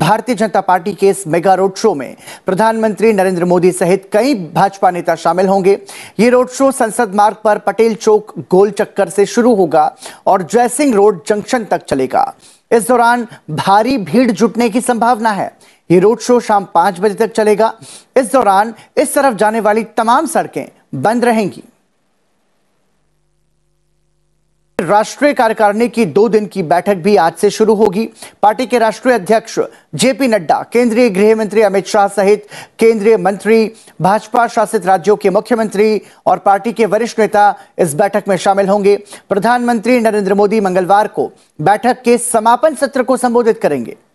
भारतीय जनता पार्टी के इस मेगा रोड शो में प्रधानमंत्री नरेंद्र मोदी सहित कई भाजपा नेता शामिल होंगे ये रोड शो संसद मार्ग पर पटेल चौक गोल चक्कर से शुरू होगा और जयसिंह रोड जंक्शन तक चलेगा इस दौरान भारी भीड़ जुटने की संभावना है ये रोड शो शाम पांच बजे तक चलेगा इस दौरान इस तरफ जाने वाली तमाम सड़कें बंद रहेंगी राष्ट्रीय कार्यकारिणी की दो दिन की बैठक भी आज से शुरू होगी पार्टी के राष्ट्रीय अध्यक्ष जेपी नड्डा केंद्रीय गृह मंत्री अमित शाह सहित केंद्रीय मंत्री भाजपा शासित राज्यों के मुख्यमंत्री और पार्टी के वरिष्ठ नेता इस बैठक में शामिल होंगे प्रधानमंत्री नरेंद्र मोदी मंगलवार को बैठक के समापन सत्र को संबोधित करेंगे